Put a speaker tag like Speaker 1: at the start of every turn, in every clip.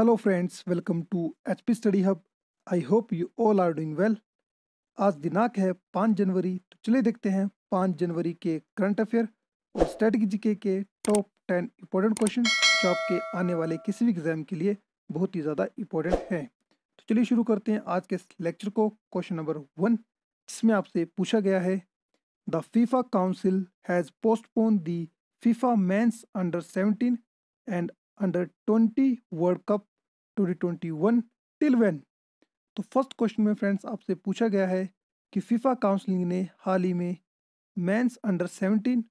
Speaker 1: friends welcome to H P study hub I hope you all are doing well आज दिनांक है पाँच जनवरी तो चलिए देखते हैं पाँच जनवरी के करंट अफेयर और स्टैटिक जीके के टॉप टेन इंपॉर्टेंट क्वेश्चन जो आपके आने वाले किसी भी एग्जाम के लिए बहुत ही ज़्यादा इंपॉर्टेंट हैं तो चलिए शुरू करते हैं आज के इस लेक्चर को क्वेश्चन नंबर वन जिसमें आपसे पूछा गया है the FIFA council has postpone the FIFA men's under seventeen and under twenty world cup 2021 till when तो फर्स्ट क्वेश्चन में फ्रेंड्स आपसे पूछा गया है कि फीफा काउंसलिंग ने हाल ही में मैंस अंडर 17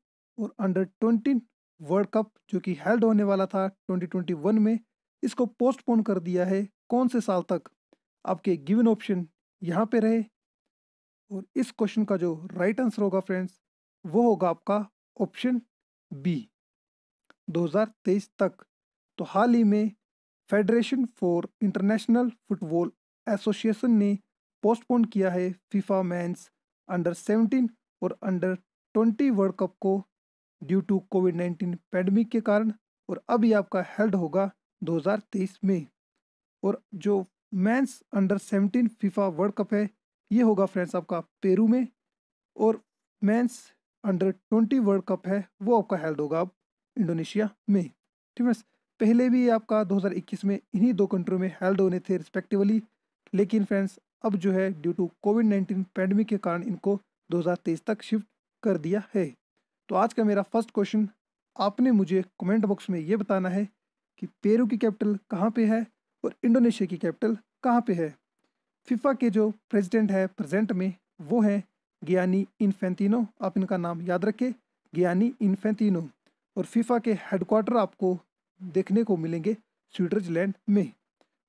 Speaker 1: और अंडर 20 वर्ल्ड कप जो कि हेल्ड होने वाला था 2021 में इसको पोस्टपोन कर दिया है कौन से साल तक आपके गिवन ऑप्शन यहाँ पे रहे और इस क्वेश्चन का जो राइट आंसर होगा फ्रेंड्स वो होगा आपका ऑप्शन बी 2023 तक तो हाल ही में federation for international football association ने पोस्टपोन किया है फीफा मैंस अंडर 17 और अंडर 20 वर्ल्ड कप को ड्यू टू कोविड 19 पैंडमिक के कारण और अब ये आपका हेल्ड होगा 2023 में और जो men's under 17 FIFA world cup है ये होगा फ्रेंड्स आपका पेरू में और मैंस अंडर 20 वर्ल्ड कप है वो आपका हेल्ड होगा अब इंडोनेशिया में ठीक है पहले भी आपका 2021 में इन्हीं दो कंट्रियों में हेल्ड होने थे रिस्पेक्टिवली लेकिन फ्रेंड्स अब जो है due to Covid nineteen pandemic के कारण इनको 2023 तक शिफ्ट कर दिया है तो आज का मेरा फर्स्ट क्वेश्चन आपने मुझे कमेंट बॉक्स में ये बताना है कि पेरू की कैपिटल कहाँ पे है और इंडोनेशिया की कैपिटल कहाँ पे है फिफा के जो प्रेसिडेंट है प्रेजेंट में वो हैं ज्ञानी इन्फेंतिनो आप इनका नाम याद रखें ज्ञानी इन्फेंतिनो और फिफा के हेडक्वार्टर आपको देखने को मिलेंगे स्विट्जरलैंड में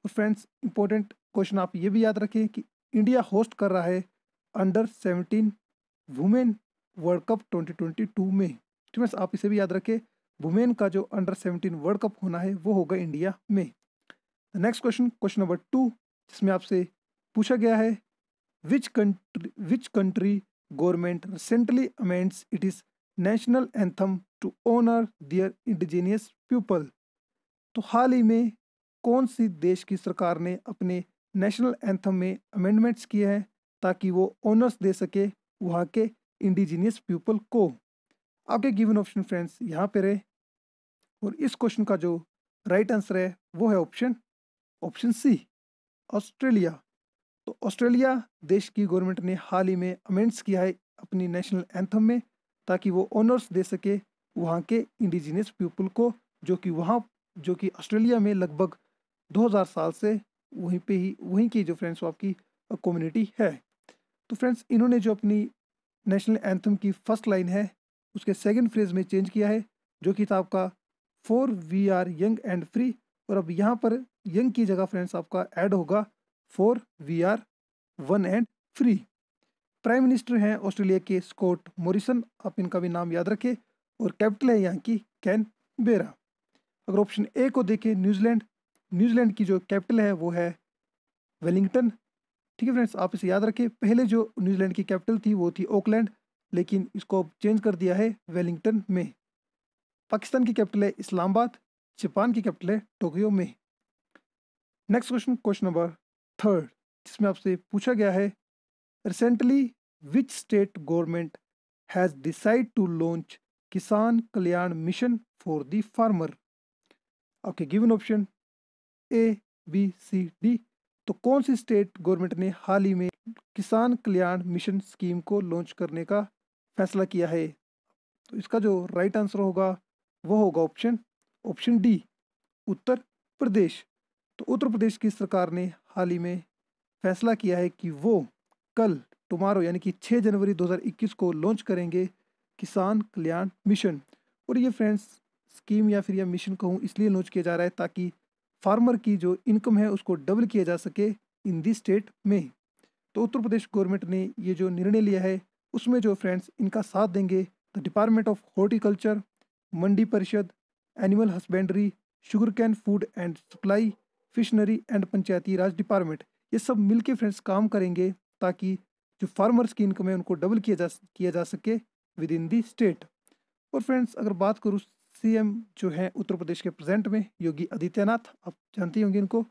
Speaker 1: तो फ्रेंड्स इंपॉर्टेंट क्वेश्चन आप ये भी याद रखें कि इंडिया होस्ट कर रहा है under seventeen women world cup 2022 में स्टूडेंट्स तो आप इसे भी याद रखें वुमेन का जो अंडर सेवनटीन वर्ल्ड कप होना है वो होगा इंडिया में next question question number two जिसमें आपसे पूछा गया है which country which country government recently amends it is national anthem to honour their indigenous people तो हाल ही में कौन सी देश की सरकार ने अपने नेशनल एंथम में अमेंडमेंट्स किए हैं ताकि वो ऑनर्स दे सके वहाँ के इंडिजीनियस पीपल को आपके गिवन ऑप्शन फ्रेंड्स यहाँ पे रहे और इस क्वेश्चन का जो राइट right आंसर है वो है ऑप्शन ऑप्शन सी ऑस्ट्रेलिया तो ऑस्ट्रेलिया देश की गवर्नमेंट ने हाल ही में अमेंड्स किया है अपनी नेशनल एंथम में ताकि वो ऑनर्स दे सके वहाँ के इंडिजीनियस पीपल को जो कि वहाँ जो कि ऑस्ट्रेलिया में लगभग 2000 साल से वहीं पे ही वहीं की जो फ्रेंड्स वो आपकी कम्युनिटी है तो फ्रेंड्स इन्होंने जो अपनी नेशनल एंथम की फर्स्ट लाइन है उसके सेकंड फ्रेज में चेंज किया है जो कि था आपका for we are young and free और अब यहाँ पर यंग की जगह फ्रेंड्स आपका ऐड होगा for we are one and free prime minister हैं ऑस्ट्रेलिया के स्कॉट मॉरिसन आप इनका भी नाम याद रखें और कैपिटल है यहाँ की कैन बेरा अगर ऑप्शन ए को देखें न्यूजीलैंड न्यूजीलैंड की जो कैपिटल है वो है वेलिंगटन ठीक है फ्रेंड्स आप इसे याद रखें पहले जो न्यूजीलैंड की कैपिटल थी वो थी ओकलैंड लेकिन इसको अब चेंज कर दिया है वेलिंगटन में पाकिस्तान की कैपिटल है इस्लामाबाद जापान की कैपिटल है टोक्यो में next question question number third जिसमें आपसे पूछा गया है recently which state government has decide to launch Kisan Kalyan mission for the farmer आपके given option A B C D तो कौन सी स्टेट गवर्नमेंट ने हाल ही में किसान कल्याण मिशन स्कीम को लॉन्च करने का फैसला किया है तो इसका जो राइट आंसर होगा वो होगा option option D Uttar Pradesh तो उत्तर प्रदेश की सरकार ने हाल ही में फैसला किया है कि वो कल टुमारो यानी कि 6 जनवरी 2021 को लॉन्च करेंगे किसान कल्याण मिशन और ये फ्रेंड्स स्कीम या फिर यह मिशन कहूँ इसलिए लॉन्च किया जा रहा है ताकि फार्मर की जो इनकम है उसको डबल किया जा सके इन दिस स्टेट में तो उत्तर प्रदेश गवर्नमेंट ने ये जो निर्णय लिया है उसमें जो फ्रेंड्स इनका साथ देंगे the department of horticulture Mandi Parishad animal husbandry sugar cane food and supply fishery and Panchayati Raj department ये सब मिलके फ्रेंड्स काम करेंगे ताकि जो फार्मर्स की इनकम है उनको डबल किया जा किया जा सके विद इन दी स्टेट और फ्रेंड्स अगर बात करूँ सीएम जो है उत्तर प्रदेश के प्रेजेंट में योगी आदित्यनाथ आप जानते होंगे इनको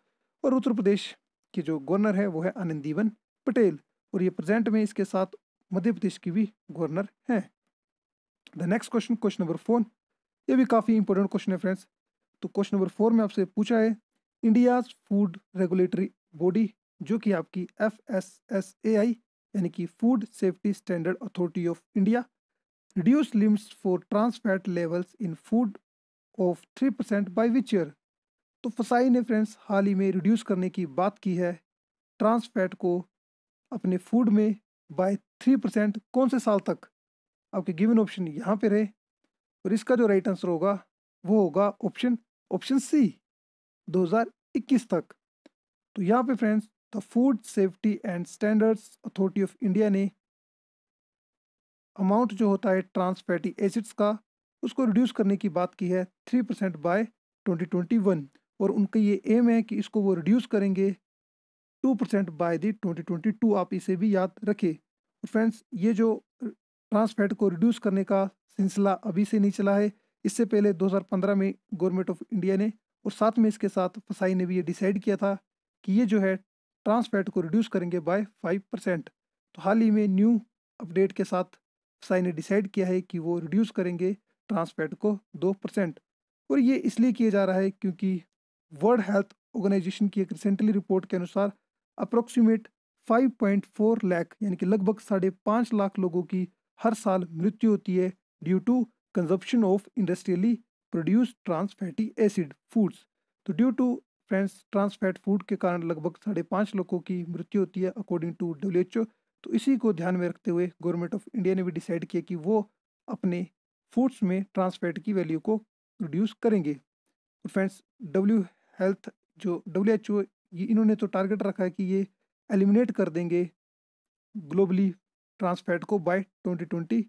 Speaker 1: और उत्तर प्रदेश के जो गवर्नर है वो है आनंदीवन पटेल और ये प्रेजेंट में इसके साथ मध्य प्रदेश की भी गवर्नर हैं the next question question number four ये भी काफ़ी इंपॉर्टेंट क्वेश्चन है फ्रेंड्स तो क्वेश्चन नंबर फोर में आपसे पूछा है इंडियाज फूड रेगुलेटरी बॉडी जो कि आपकी F S S A I यानी कि food safety standard authority of India reduce limits for trans fat levels in food of three percent by which year तो फसाई ने फ्रेंड्स हाल ही में reduce करने की बात की है ट्रांस फैट को अपने फूड में बाय थ्री परसेंट कौन से साल तक आपके गिवन ऑप्शन यहाँ पर रहे और इसका जो राइट आंसर होगा वो होगा ऑप्शन ऑप्शन सी दो हज़ार इक्कीस तक तो यहाँ पर friends the food safety and standards authority of India ने अमाउंट जो होता है ट्रांस फैटी एसिड्स का उसको रिड्यूस करने की बात की है three percent by twenty twenty one और उनका ये एम है कि इसको वो रिड्यूस करेंगे two percent by the twenty twenty two आप इसे भी याद रखें फ्रेंड्स ये जो ट्रांसफैट को रिड्यूस करने का सिलसिला अभी से नहीं चला है इससे पहले दो हज़ार पंद्रह में गवर्नमेंट ऑफ इंडिया ने और साथ में इसके साथ फसाई ने भी ये डिसाइड किया था कि ये जो है ट्रांसफैट को रिड्यूस करेंगे बाय फाइव परसेंट तो हाल ही में न्यू अपडेट के साथ साई ने डिसाइड किया है कि वो रिड्यूस करेंगे ट्रांस फैट को दो परसेंट और ये इसलिए किया जा रहा है क्योंकि वर्ल्ड हेल्थ ऑर्गेनाइजेशन की एक रिसेंटली रिपोर्ट के अनुसार अप्रोक्सीमेट 5.4 लाख यानी कि लगभग साढ़े पाँच लाख लोगों की हर साल मृत्यु होती है due to consumption of industrially produce trans fatty acid foods तो due to friends trans fat food के कारण लगभग साढ़े पाँच लोगों की मृत्यु होती है अकॉर्डिंग टू डब्ल्यू तो इसी को ध्यान में रखते हुए गवर्नमेंट ऑफ इंडिया ने भी डिसाइड किया कि वो अपने फूड्स में ट्रांसफैट की वैल्यू को रिड्यूस करेंगे और फ्रेंड्स डब्ल्यू हेल्थ जो डब्ल्यू एच ओ इन्होंने तो टारगेट रखा है कि ये एलिमिनेट कर देंगे ग्लोबली ट्रांसफैट को बाय 2023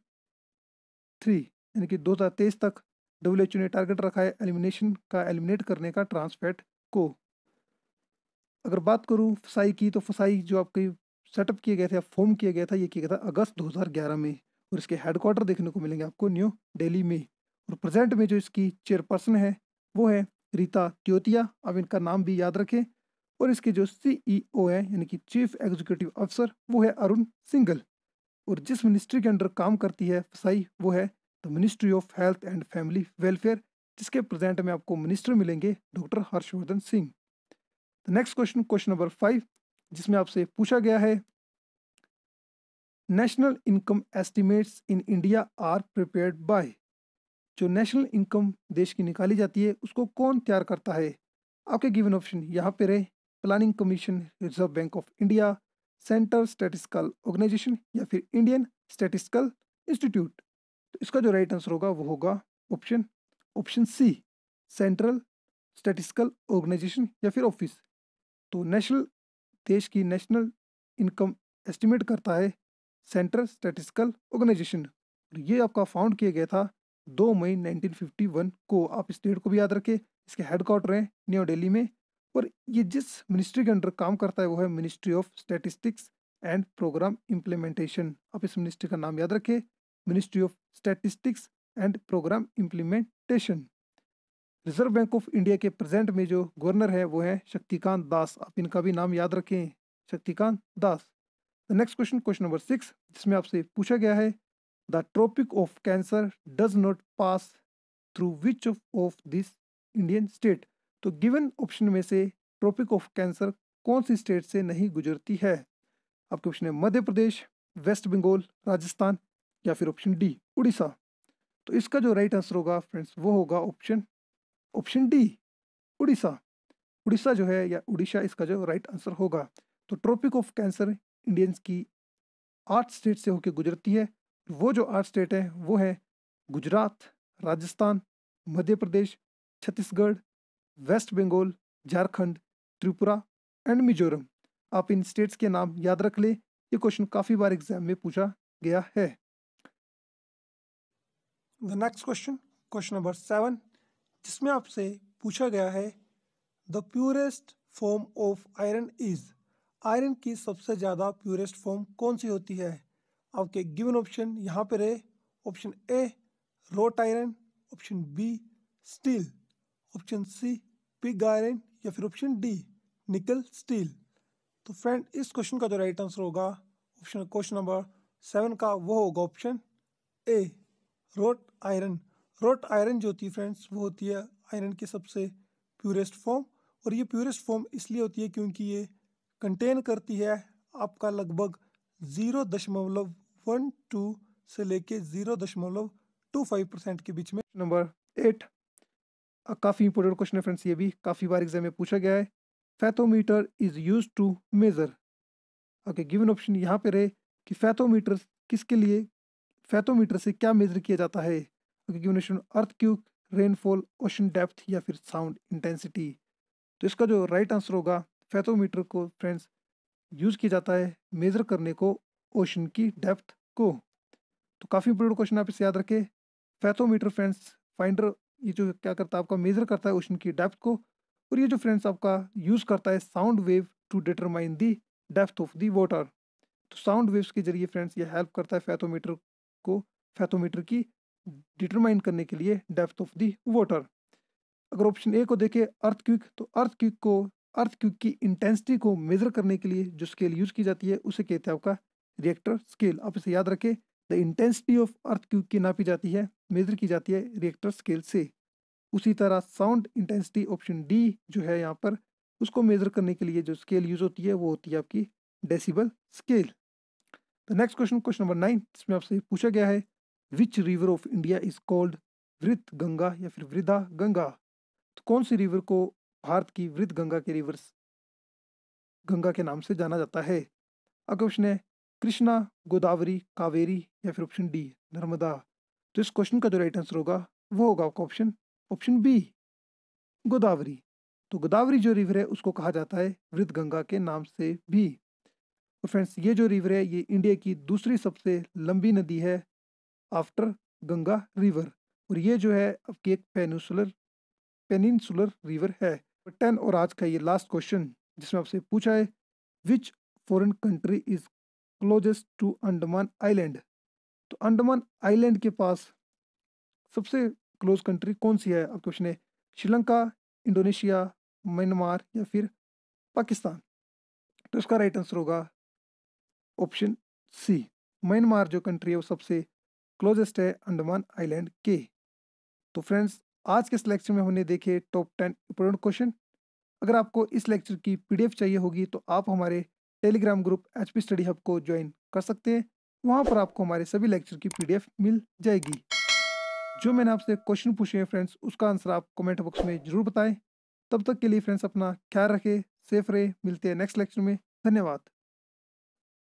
Speaker 1: यानी कि दो हज़ार तेईस तक डब्ल्यू एच ओ ने टारगेट रखा है एलिमिनेशन का एलिमिनेट करने का ट्रांसफैट को अगर बात करूँ फसाई की तो फसाई जो आपकी सेटअप किया गया था फॉर्म किया गया था ये किया गया था अगस्त 2011 में और इसके हेडक्वार्टर देखने को मिलेंगे आपको न्यू दिल्ली में और प्रेजेंट में जो इसकी चेयरपर्सन है वो है रीता त्योतिया अब इनका नाम भी याद रखें और इसके जो सीईओ e है यानी कि चीफ एग्जीक्यूटिव अफसर वो है अरुण सिंगल और जिस मिनिस्ट्री के अंडर काम करती है फसाई वो है the ministry of health and family welfare जिसके प्रेजेंट में आपको मिनिस्टर मिलेंगे doctor Harshvardhan Singh next question question number five जिसमें आपसे पूछा गया है national income estimates in India are prepared by जो नेशनल इनकम देश की निकाली जाती है उसको कौन तैयार करता है आपके गिवन ऑप्शन यहाँ पे रहे planning commission reserve bank of India central statistical organisation या फिर इंडियन स्टेटिस्टिकल इंस्टीट्यूट तो इसका जो राइट आंसर होगा वो होगा option option C central statistical organisation या फिर ऑफिस तो नेशनल देश की नेशनल इनकम एस्टिमेट करता है सेंट्रल स्टैटिस्टिकल ऑर्गेनाइजेशन ये आपका फाउंड किया गया था दो मई 1951 को आप इस डेट को भी याद रखें इसके हेडक्वार्टर हैं न्यू दिल्ली में और ये जिस मिनिस्ट्री के अंडर काम करता है वो है ministry of statistics and programme implementation आप इस मिनिस्ट्री का नाम याद रखें ministry of statistics and programme implementation reserve bank of India के प्रेजेंट में जो गवर्नर है वो है शक्तिकांत दास आप इनका भी नाम याद रखें Shaktikanta Das the next question question number six जिसमें आपसे पूछा गया है the tropic of cancer does not pass through which of this Indian state तो गिवन ऑप्शन में से ट्रॉपिक ऑफ कैंसर कौन सी स्टेट से नहीं गुजरती है आपके ऑप्शन है मध्य प्रदेश वेस्ट बंगाल राजस्थान या फिर ऑप्शन डी उड़ीसा तो इसका जो राइट आंसर होगा फ्रेंड्स वो होगा option option D Orissa Orissa जो है या उड़ीसा इसका जो राइट आंसर होगा तो ट्रॉपिक ऑफ कैंसर इंडियंस की आठ स्टेट से होकर गुजरती है वो जो आठ स्टेट है वो है गुजरात राजस्थान मध्य प्रदेश छत्तीसगढ़ वेस्ट बंगाल झारखंड त्रिपुरा एंड मिजोरम आप इन स्टेट्स के नाम याद रख ले ये क्वेश्चन काफ़ी बार एग्जाम में पूछा गया है the next question question number seven जिसमें आपसे पूछा गया है the purest form of iron is iron की सबसे ज़्यादा प्योरेस्ट फॉर्म कौन सी होती है आपके गिवन ऑप्शन यहाँ पर है option A wrought iron option B steel option C pig iron या फिर ऑप्शन डी निकल स्टील तो फ्रेंड इस क्वेश्चन का जो राइट आंसर होगा ऑप्शन क्वेश्चन नंबर सेवन का वो होगा option A wrought iron wrought iron जो होती है फ्रेंड्स वो होती है आयरन की सबसे प्योरेस्ट फॉर्म और ये प्योरेस्ट फॉर्म इसलिए होती है क्योंकि ये कंटेन करती है आपका लगभग ज़ीरो दशमलव वन टू से लेके ज़ीरो दशमलव टू फाइव परसेंट के बीच में नंबर एट काफ़ी इंपॉर्टेंट क्वेश्चन है फ्रेंड्स ये भी काफ़ी बार एग्जाम में पूछा गया है fathometer is use to measure okay given option यहाँ पे रहे कि फैथोमीटर किसके लिए फैथोमीटर से क्या मेज़र किया जाता है रिक्यूनेशन earthquake rainfall ocean depth या फिर साउंड इंटेंसिटी तो इसका जो राइट आंसर होगा फैथोमीटर को फ्रेंड्स यूज़ किया जाता है मेज़र करने को ओशन की डेप्थ को तो काफ़ी इंपोर्टेंट क्वेश्चन आप इसे याद रखें फैथोमीटर फ्रेंड्स फाइंडर ये जो क्या करता है आपका मेज़र करता है ओशन की डेप्थ को और ये जो फ्रेंड्स आपका यूज़ करता है sound wave to determine the depth of the water तो साउंड वेव्स के जरिए फ्रेंड्स ये हेल्प करता है फैथोमीटर को फैथोमीटर की डिटरमाइन करने के लिए डेप्थ ऑफ दी वाटर अगर ऑप्शन ए को देखें अर्थ क्विक तो अर्थ क्विक को अर्थ क्विक की इंटेंसिटी को मेजर करने के लिए जो स्केल यूज की जाती है उसे कहते हैं आपका रिएक्टर स्केल आप इसे याद रखें the intensity of earthquake की नापी जाती है मेजर की जाती है रिएक्टर स्केल से उसी तरह साउंड इंटेंसिटी ऑप्शन डी जो है यहाँ पर उसको मेजर करने के लिए जो स्केल यूज होती है वो होती है आपकी decibel scale the next question question number nine जिसमें आपसे पूछा गया है which river of India is called Vriddha Ganga या फिर वृद्धा गंगा तो कौन सी रिवर को भारत की वृद्ध गंगा के रिवर्स गंगा के नाम से जाना जाता है अगर क्वेश्चन है कृष्णा गोदावरी कावेरी या फिर ऑप्शन डी नर्मदा तो इस क्वेश्चन का जो राइट आंसर होगा वो होगा आपका ऑप्शन ऑप्शन बी गोदावरी तो गोदावरी जो रिवर है उसको कहा जाता है वृद्ध गंगा के नाम से भी तो फ्रेंड्स ये जो रिवर है ये इंडिया की दूसरी सबसे लंबी नदी है आफ्टर गंगा रिवर और ये जो है आपकी एक पेनसुलर पेनिनसुलर रिवर है टेन और आज का ये लास्ट क्वेश्चन जिसमें आपसे पूछा है which foreign country is closest to Andaman island तो अंडमान आइलैंड के पास सबसे क्लोज कंट्री कौन सी है अब क्वेश्चन है श्रीलंका इंडोनेशिया म्यांमार या फिर पाकिस्तान तो इसका राइट आंसर होगा ऑप्शन सी म्यांमार जो कंट्री है वो सबसे क्लोजेस्ट है अंडमान आइलैंड के तो फ्रेंड्स आज के इस लेक्चर में हमने देखे टॉप टेन इंपोर्टेंट क्वेश्चन अगर आपको इस लेक्चर की पीडीएफ चाहिए होगी तो आप हमारे Telegram group H P study hub को ज्वाइन कर सकते हैं वहाँ पर आपको हमारे सभी लेक्चर की पीडीएफ मिल जाएगी जो मैंने आपसे क्वेश्चन पूछे हैं फ्रेंड्स उसका आंसर आप कमेंट बॉक्स में जरूर बताएं तब तक के लिए फ्रेंड्स अपना ख्याल रखें सेफ रहे मिलते हैं नेक्स्ट लेक्चर में धन्यवाद